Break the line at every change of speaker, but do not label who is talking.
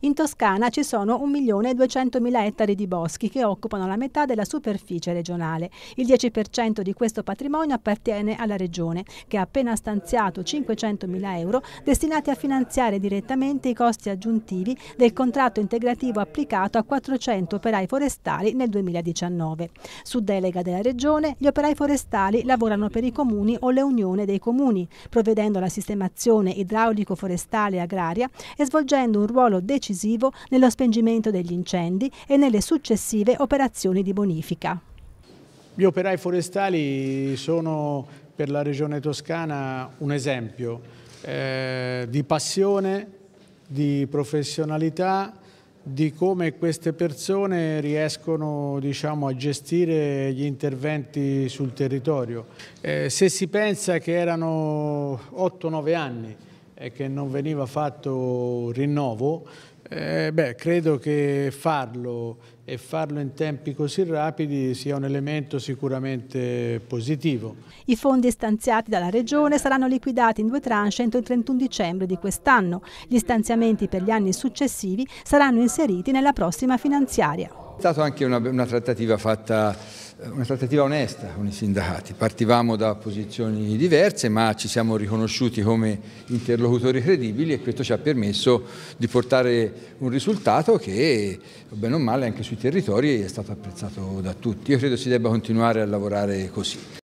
In Toscana ci sono 1.200.000 ettari di boschi che occupano la metà della superficie regionale. Il 10% di questo patrimonio appartiene alla Regione, che ha appena stanziato 500.000 euro destinati a finanziare direttamente i costi aggiuntivi del contratto integrativo applicato a 400 operai forestali nel 2019. Su delega della Regione, gli operai forestali lavorano per i comuni o le unioni dei comuni, provvedendo alla sistemazione idraulico-forestale e agraria e svolgendo un ruolo decisivo decisivo nello spengimento degli incendi e nelle successive operazioni di bonifica.
Gli operai forestali sono per la regione toscana un esempio eh, di passione, di professionalità, di come queste persone riescono diciamo, a gestire gli interventi sul territorio. Eh, se si pensa che erano 8-9 anni e che non veniva fatto rinnovo, eh, beh, credo che farlo e farlo in tempi così rapidi sia un elemento sicuramente positivo.
I fondi stanziati dalla Regione saranno liquidati in due tranche entro il 31 dicembre di quest'anno. Gli stanziamenti per gli anni successivi saranno inseriti nella prossima finanziaria. È
stata anche una, una trattativa fatta eh, una trattativa onesta con i sindacati. Partivamo da posizioni diverse, ma ci siamo riconosciuti come interlocutori credibili e questo ci ha permesso di portare un risultato che, bene o male, anche sui territori è stato apprezzato da tutti. Io credo si debba continuare a lavorare così.